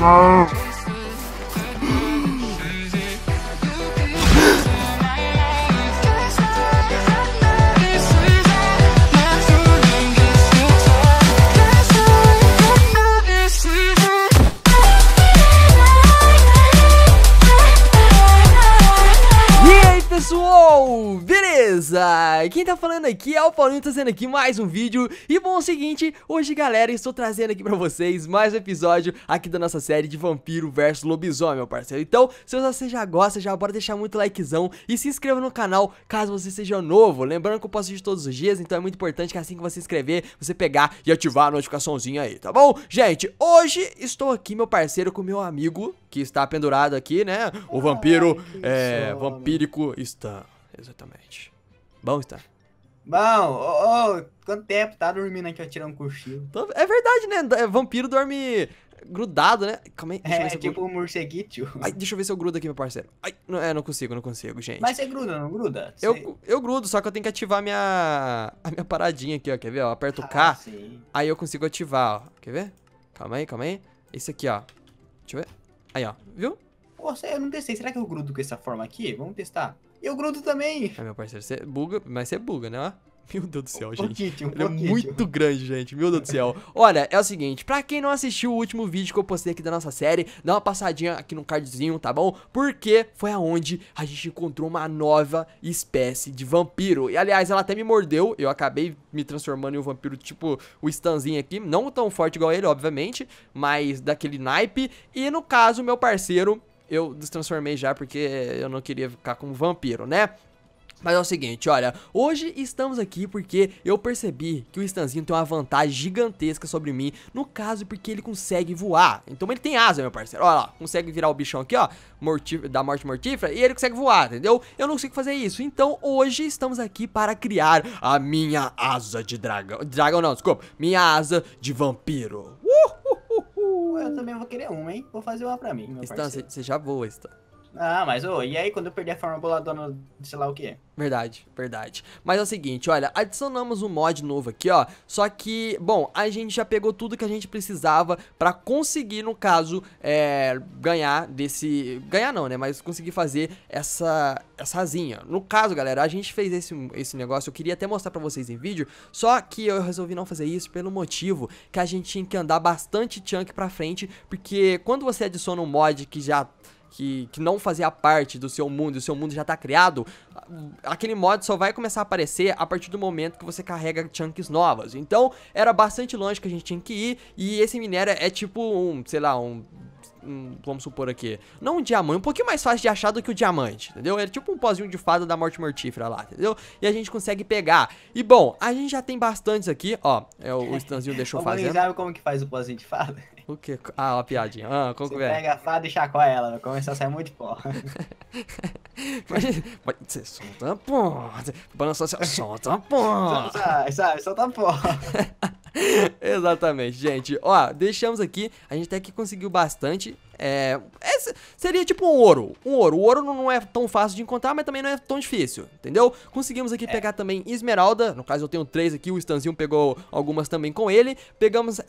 No. beleza? Quem tá falando aqui é o Paulinho trazendo tá aqui mais um vídeo E bom, é o seguinte, hoje galera, estou trazendo aqui pra vocês mais um episódio aqui da nossa série de Vampiro vs Lobisomem, meu parceiro Então, se você já gosta, já bora deixar muito likezão e se inscreva no canal caso você seja novo Lembrando que eu posto vídeo todos os dias, então é muito importante que assim que você se inscrever, você pegar e ativar a notificaçãozinha aí, tá bom? Gente, hoje estou aqui, meu parceiro, com meu amigo que está pendurado aqui, né? O vampiro, Ai, é, vampírico está... Exatamente. Bom está Bom, ô, quanto tempo tá dormindo aqui, tirando um cochilo. É verdade, né? É, vampiro dorme grudado, né? Calma aí, deixa é, eu ver é, se eu tipo um Ai, deixa eu ver se eu grudo aqui, meu parceiro. Ai, não, é, não consigo, não consigo, gente. Mas você gruda, não gruda? Você... Eu, eu grudo, só que eu tenho que ativar a minha, a minha paradinha aqui, ó, quer ver? Ó, aperto o K, ah, aí eu consigo ativar, ó. Quer ver? Calma aí, calma aí. Esse aqui, ó. Deixa eu ver. Aí, ó. Viu? Nossa, eu não testei. Será que eu grudo com essa forma aqui? Vamos testar. E o Grudo também. É, meu parceiro, você buga, mas você buga, né? Meu Deus do céu, um gente. Um Ele é muito grande, gente. Meu Deus do céu. Olha, é o seguinte, pra quem não assistiu o último vídeo que eu postei aqui da nossa série, dá uma passadinha aqui no cardzinho, tá bom? Porque foi aonde a gente encontrou uma nova espécie de vampiro. E aliás, ela até me mordeu. Eu acabei me transformando em um vampiro tipo o Stanzinho aqui. Não tão forte igual ele, obviamente, mas daquele naipe. E no caso, meu parceiro eu destransformei já porque eu não queria ficar como vampiro, né? Mas é o seguinte, olha, hoje estamos aqui porque eu percebi que o Stanzinho tem uma vantagem gigantesca sobre mim, no caso porque ele consegue voar. Então ele tem asa, meu parceiro, olha lá, consegue virar o bichão aqui, ó, da morte mortífera, e ele consegue voar, entendeu? Eu não consigo fazer isso, então hoje estamos aqui para criar a minha asa de dragão, dragão não, desculpa, minha asa de vampiro. Uh! eu também vou querer uma, hein? Vou fazer uma pra mim, está você já voa, Stan. Ah, mas ô, e aí quando eu perdi a forma boladona, sei lá o que? Verdade, verdade. Mas é o seguinte, olha, adicionamos um mod novo aqui, ó. Só que, bom, a gente já pegou tudo que a gente precisava pra conseguir, no caso, é, ganhar desse... Ganhar não, né? Mas conseguir fazer essa, essa asinha. No caso, galera, a gente fez esse, esse negócio, eu queria até mostrar pra vocês em vídeo, só que eu resolvi não fazer isso pelo motivo que a gente tinha que andar bastante chunk pra frente, porque quando você adiciona um mod que já que, que não fazia parte do seu mundo e o seu mundo já está criado, aquele mod só vai começar a aparecer a partir do momento que você carrega chunks novas. Então era bastante longe que a gente tinha que ir e esse minério é tipo um, sei lá, um vamos supor aqui, não um diamante, um pouquinho mais fácil de achar do que o diamante, entendeu? É tipo um pozinho de fada da morte mortífera lá, entendeu? E a gente consegue pegar. E bom, a gente já tem bastantes aqui, ó, é o, Stanzinho deixou fazer. sabe como que faz o pozinho de fada? O quê? Ah, uma piadinha. Ah, como Você que é? pega a fada e chacoa ela, vai começar a sair muito pó. Imagina, você solta pó. Balançou assim, solta pó. Sai, sai, solta pó. Exatamente, gente. Ó, deixamos aqui. A gente até que conseguiu bastante. É, é, seria tipo um ouro. Um ouro. O ouro não é tão fácil de encontrar, mas também não é tão difícil, entendeu? Conseguimos aqui é. pegar também esmeralda. No caso, eu tenho três aqui. O Stanzinho pegou algumas também com ele. Pegamos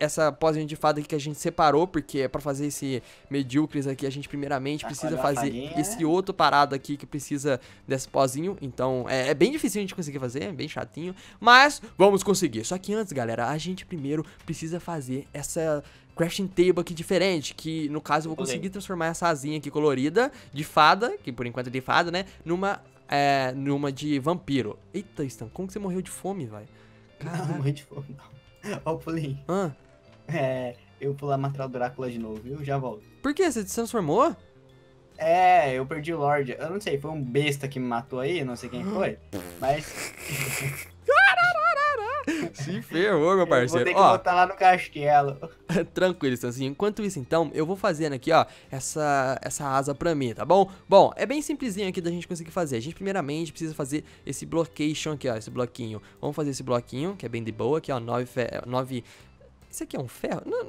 essa pozinha de fada aqui que a gente separou, porque é para fazer esse medíocres aqui, a gente primeiramente precisa fazer esse né? outro parado aqui que precisa desse pozinho. Então, é, é bem difícil a gente conseguir fazer, é bem chatinho. Mas vamos conseguir. Só que antes, galera, a gente primeiro precisa fazer essa crafting table aqui diferente, que no caso eu vou conseguir transformar essa asinha aqui colorida de fada, que por enquanto é de fada, né, numa, é, numa de vampiro. Eita, Stan, como que você morreu de fome, velho? Não, morri de fome, não. Ó o pulinho. Ah. É, eu pular matar o Drácula de novo, viu? Já volto. Por que? Você se transformou? É, eu perdi o Lorde. Eu não sei, foi um besta que me matou aí, não sei quem foi, mas... Se ferrou, meu parceiro. Eu vou ter que ó, botar lá no castelo. Tranquilo, Sanzinho. Enquanto isso, então, eu vou fazendo aqui, ó, essa, essa asa pra mim, tá bom? Bom, é bem simplesinho aqui da gente conseguir fazer. A gente, primeiramente, precisa fazer esse blockation aqui, ó, esse bloquinho. Vamos fazer esse bloquinho, que é bem de boa, aqui, ó, nove... nove. isso aqui é um ferro? Não,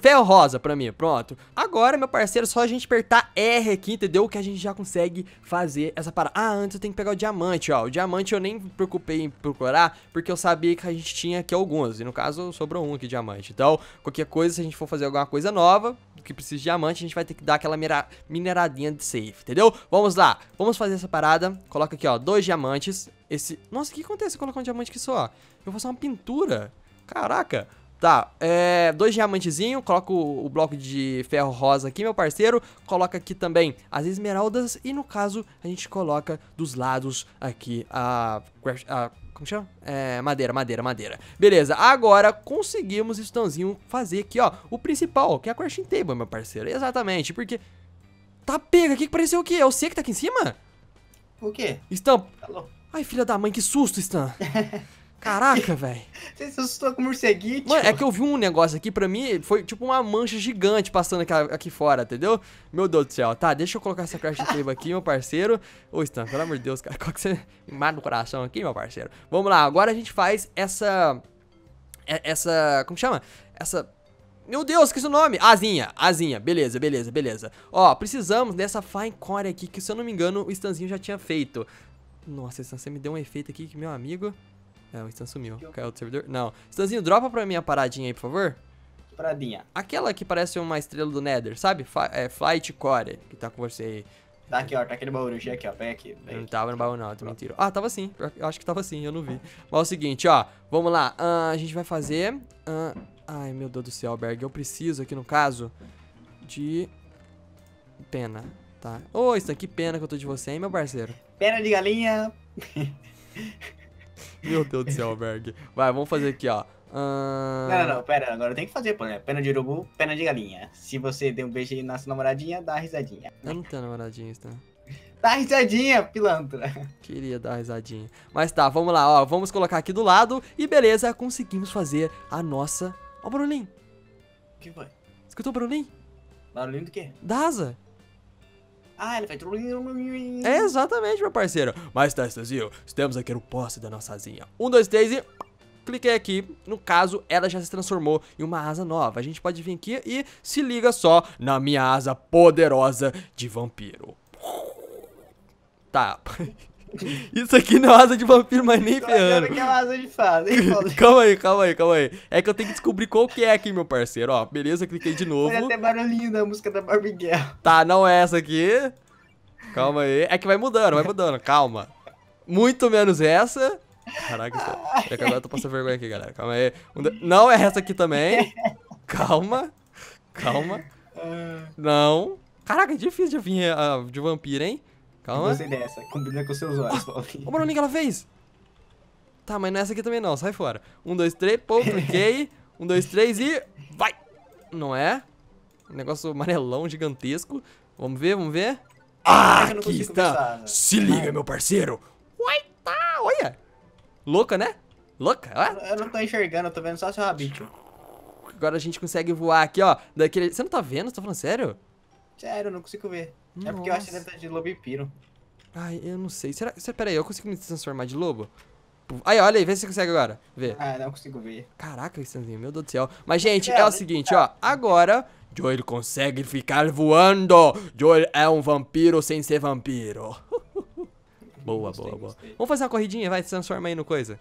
Ferro rosa pra mim, pronto. Agora, meu parceiro, só a gente apertar R aqui, entendeu? Que a gente já consegue fazer essa parada. Ah, antes eu tenho que pegar o diamante, ó. O diamante eu nem me preocupei em procurar, porque eu sabia que a gente tinha aqui alguns. E no caso, sobrou um aqui, diamante. Então, qualquer coisa, se a gente for fazer alguma coisa nova, que precisa de diamante, a gente vai ter que dar aquela mineradinha de safe, entendeu? Vamos lá, vamos fazer essa parada. Coloca aqui, ó, dois diamantes. Esse... Nossa, o que acontece se colocar um diamante aqui só? Eu vou fazer uma pintura. Caraca, Tá, é, dois diamantezinhos, coloco o, bloco de ferro rosa aqui, meu parceiro. Coloca aqui também as esmeraldas e, no caso, a gente coloca dos lados aqui a... a como chama? É, madeira, madeira, madeira. Beleza, agora conseguimos, Estãozinho, fazer aqui, ó, o principal, que é a crafting table, meu parceiro. Exatamente, porque... Tá pega, o que, que pareceu o quê? É o C que tá aqui em cima? O quê? Estampa. Tá Ai, filha da mãe, que susto, Stan. Caraca, velho. Você se assustou com morceguinho? Mano, é que eu vi um negócio aqui, pra mim, foi tipo uma mancha gigante passando aqui, aqui fora, entendeu? Meu Deus do céu. Tá, deixa eu colocar essa crash table aqui, meu parceiro. Ô, Stan, pelo amor de Deus, cara, qual que você mata no coração aqui, meu parceiro? Vamos lá, agora a gente faz essa... É, essa... Como chama? Essa... Meu Deus, que é o nome? Azinha, azinha, beleza, beleza, beleza. Ó, precisamos dessa fine core aqui, que se eu não me engano, o Stanzinho já tinha feito. Nossa, Stan, você me deu um efeito aqui que, meu amigo... É, o Stan sumiu. Eu... Caiu do servidor? Não. Stanzinho, dropa pra mim a paradinha aí, por favor. Paradinha. Aquela que parece uma estrela do Nether, sabe? é, Flight Core, que tá com você aí. Tá aqui, ó. Tá aquele baú, no G aqui, ó. Vem aqui. Vem não tava no baú, não. mentira. Ah, tava sim. Eu acho que tava sim, eu não vi. Mas é o seguinte, ó. Vamos lá. Uh, a gente vai fazer... Uh, ai, meu Deus do céu, Berg. Eu preciso aqui, no caso, de... Pena. Tá. Ô, oh, Stan, que pena que eu tô de você, hein, meu parceiro? Pena de galinha. Meu Deus do céu, Berg. Vai, vamos fazer aqui, ó. Uh... Não, não, não, pera, agora tem que fazer, pô, né? Pena de urubu, pena de galinha. Se você deu um beijo aí na sua namoradinha, dá risadinha. Eu não tenho namoradinha, está? Né? Dá risadinha, pilantra. Queria dar risadinha. Mas tá, vamos lá, ó. Vamos colocar aqui do lado e beleza, conseguimos fazer a nossa... Ó o barulhinho. O que foi? Escutou o barulhinho? Barulhinho do quê? Da asa. Ah, ele vai... É exatamente, meu parceiro. Mas tá, Stazio, estamos aqui no poste da nossa asinha. Um, dois, três e... Cliquei aqui, no caso, ela já se transformou em uma asa nova. A gente pode vir aqui e se liga só na minha asa poderosa de vampiro. Tá. Isso aqui não é asa de vampiro, mas nem é ferrando. que é asa de fada, hein, Calma aí, calma aí, calma aí. É que eu tenho que descobrir qual que é aqui, meu parceiro. Ó, beleza, cliquei de novo. Olha até barulhinho da música da Barbie Girl. Tá, não é essa aqui. Calma aí. É que vai mudando, vai mudando. Calma. Muito menos essa. Caraca, é- é que agora eu tô passando vergonha aqui, galera. Calma aí. Não é essa aqui também. Calma. Calma. Ah. Não. Caraca, é difícil de vir ah, de vampiro, hein? Calma. Gostei dessa. Combina com seus olhos, ah, Paulinho. Ô, Bruno, Bruninho, que ela fez? Tá, mas não é essa aqui também não. Sai fora. Um, dois, três, Pô, ok. Um, dois, três e... Vai! Não é? Um negócio amarelão, gigantesco. Vamos ver, vamos ver. Ah, ah aqui está. Começar, né? Se liga, meu parceiro. tá olha. Louca, né? Louca, olha. Eu não tô enxergando, eu tô vendo só seu rabicho Agora a gente consegue voar aqui, ó. Daquele... Você não tá vendo? Você tá falando sério? Sério, eu não consigo ver. Nossa. É porque eu acho que deve estar tá de lobo e piro. Ai, eu não sei. Será, será, aí, eu consigo me transformar de lobo? Aí, olha aí, vê se você consegue agora. Vê. Ah, não consigo ver. Caraca, Stanzinho, meu Deus do céu. Mas, gente, é, é o seguinte, ó. Agora, Joel consegue ficar voando. Joel é um vampiro sem ser vampiro. boa, boa, boa. Vamos fazer uma corridinha, vai, se transforma aí no coisa.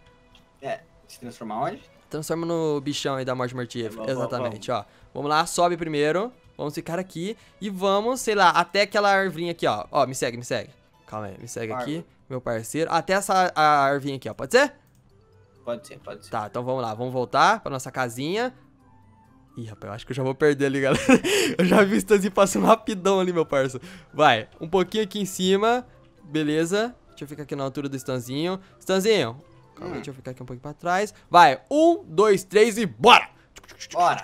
É, se transformar onde? Transforma no bichão aí da morte mortífera. É, Exatamente, vamos. ó. Vamos lá, sobe primeiro. Vamos ficar aqui e vamos, sei lá, até aquela arvinha aqui, ó. Ó, me segue, me segue. Calma aí, me segue aqui, meu parceiro. Até essa arvinha aqui, ó. Pode ser? Pode ser, pode ser. Tá, então vamos lá. Vamos voltar pra nossa casinha. Ih, rapaz, eu acho que eu já vou perder ali, galera. eu já vi o assim passando rapidão ali, meu parça. Vai, um pouquinho aqui em cima. Beleza. Deixa eu ficar aqui na altura do Stanzinho. Stanzinho, calma hum. deixa eu ficar aqui um pouquinho pra trás. Vai, um, dois, três e bora! Bora!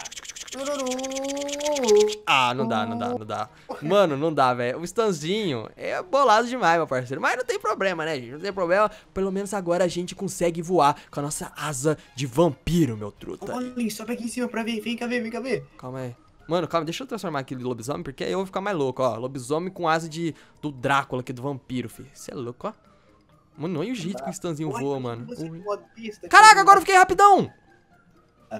Tipo, ah, não dá, não dá, não dá. Mano, não dá, velho. O Stanzinho é bolado demais, meu parceiro. Mas não tem problema, né, gente? Não tem problema. Pelo menos agora a gente consegue voar com a nossa asa de vampiro, meu truta. Olha, sobe aqui em cima pra ver. Vem cá ver, vem cá ver. Calma aí. Mano, calma, deixa eu transformar aquele de lobisomem, porque aí eu vou ficar mais louco, ó. Lobisomem com asa de, do Drácula aqui, é do vampiro, filho. Você é louco, ó. Mano, olha o jeito que o Stanzinho voa, mano. Caraca, agora eu fiquei rapidão!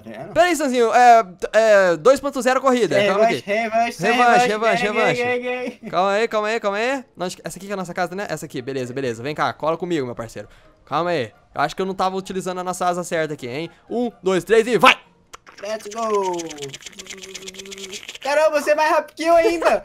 Tá Peraí, Sanzinho, é, é 2.0 corrida. Revanche, calma aqui. Revanche, revanche, revanche, revanche. revanche. Calma aí, calma aí, calma aí. essa aqui que é a nossa casa, né? Essa aqui, beleza, beleza. Vem cá, cola comigo, meu parceiro. Calma aí. Eu acho que eu não tava utilizando a nossa asa certa aqui, hein? Um, dois, três e vai! Let's go! Caramba, você é mais rápido que eu ainda!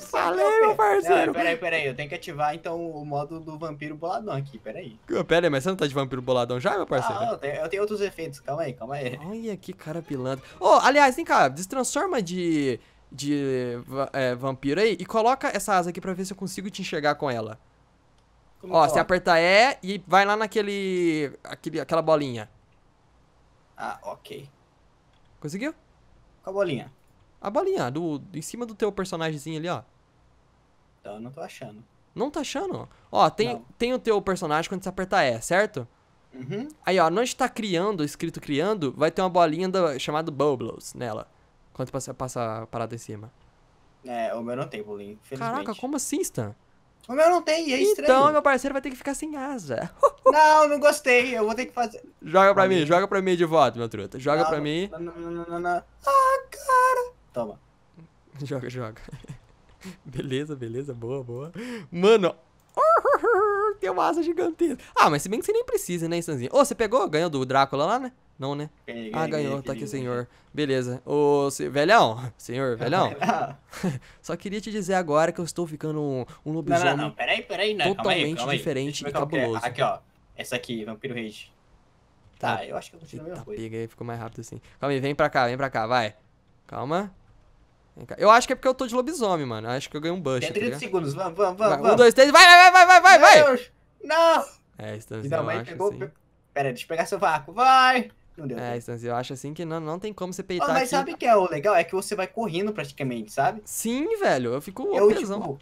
Falei, meu parceiro. Não, peraí, peraí. Eu tenho que ativar, então, o modo do vampiro boladão aqui. Peraí. Peraí, mas você não tá de vampiro boladão já, meu parceiro? Ah, eu tenho, eu tenho outros efeitos. Calma aí, calma aí. Olha que cara pilantra. Ô, oh, aliás, vem cá. Destransforma de, de é, vampiro aí e coloca essa asa aqui pra ver se eu consigo te enxergar com ela. Como Ó, você aperta E e vai lá naquele... Aquele, aquela bolinha. Ah, ok. Conseguiu? Com a bolinha. A bolinha do, em cima do teu personagemzinho ali, ó. Eu não tô achando. Não tá achando? Ó, tem, tem o teu personagem quando você apertar E, certo? Uhum. Aí, ó, onde tá criando, escrito criando, vai ter uma bolinha da, chamada Bubbles nela. Quando você passa a parada em cima. É, o meu não tem bolinha, Caraca, como assim, Stan? O meu não tem, é então, estranho. Então, meu parceiro vai ter que ficar sem asa. não, não gostei, eu vou ter que fazer. Joga pra mim, joga pra mim de volta, meu truta. Joga não, pra mim. não, não, não, não. Ah, cara. Toma. Joga, joga. Beleza, beleza, boa, boa. Mano, tem uma asa gigantesca. Ah, mas se bem que você nem precisa, né, Sanzinho? Ô, oh, você pegou? Ganhou do Drácula lá, né? Não, né? Ganhei, ah, ganhou, ganhei, tá aqui o senhor. Beleza. Ô, se... velhão, senhor, ah, velhão. Só queria te dizer agora que eu estou ficando um, lobisomem não, não, não. Peraí, peraí, não. totalmente calma aí, calma aí. diferente e é. cabuloso. Aqui, ó. Essa aqui, Vampiro Rage. Tá, tá, eu acho que eu continuo a mesma tá coisa. Pega aí, ficou mais rápido assim. Calma aí, vem pra cá, vem pra cá, vai. Calma. Eu acho que é porque eu tô de lobisomem, mano. acho que eu ganhei um bush. Tem 30 tá segundos, vamos, vamos, vamos. Vai, um, dois, três, vai, vai, vai, vai, vai, vai, vai. Não! É, Stanzinho, eu acho pegou, assim. Pera, deixa eu pegar seu vácuo, vai! Não deu. É, Stanzinho, eu acho assim que não, não tem como você peitar oh, Mas aqui. sabe o que é o legal? É que você vai correndo praticamente, sabe? Sim, velho, eu fico eu, Tipo,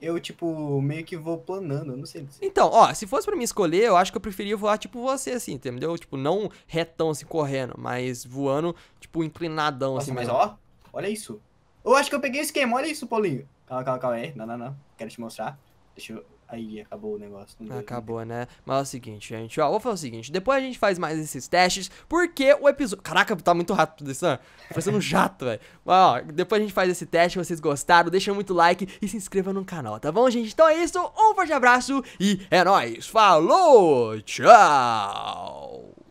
eu, tipo, meio que vou planando, eu não sei. Então, ó, se fosse pra mim escolher, eu acho que eu preferia voar, tipo, você, assim, entendeu? Tipo, não retão, assim, correndo, mas voando, tipo, inclinadão, Nossa, assim. mas mesmo. ó, Olha isso. Eu acho que eu peguei o esquema. Olha isso, Paulinho. Calma, calma, calma aí. Não, não, não. Quero te mostrar. Deixa eu... Aí, acabou o negócio. acabou, né? Mas é o seguinte, gente. Ó, vou fazer o seguinte. Depois a gente faz mais esses testes, porque o episódio... Caraca, tá muito rápido isso, né? Tá parecendo um jato, velho. Mas, ó, depois a gente faz esse teste. Vocês gostaram? Deixa muito like e se inscreva no canal, tá bom, gente? Então é isso. Um forte abraço e é nóis. Falou! Tchau!